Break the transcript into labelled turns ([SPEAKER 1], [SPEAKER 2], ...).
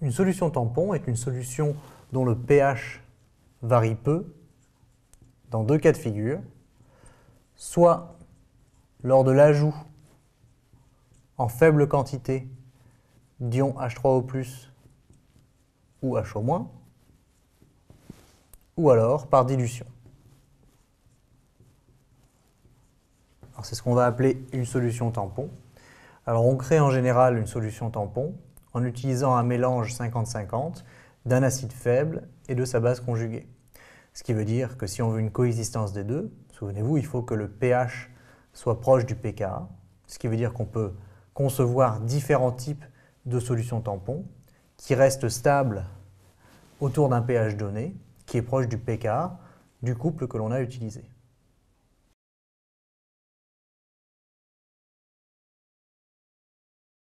[SPEAKER 1] Une solution tampon
[SPEAKER 2] est une solution dont le pH varie peu dans deux cas de figure, soit lors de l'ajout en faible quantité d'ions H3O+, ou HO-, ou alors par dilution. C'est ce qu'on va appeler une solution tampon. Alors on crée en général une solution tampon en utilisant un mélange 50-50 d'un acide faible et de sa base conjuguée. Ce qui veut dire que si on veut une coexistence des deux, souvenez-vous, il faut que le pH soit proche du pKa, ce qui veut dire qu'on peut concevoir différents types de solutions tampons qui restent stables autour d'un pH donné, qui est proche du pKa du couple que l'on a
[SPEAKER 3] utilisé.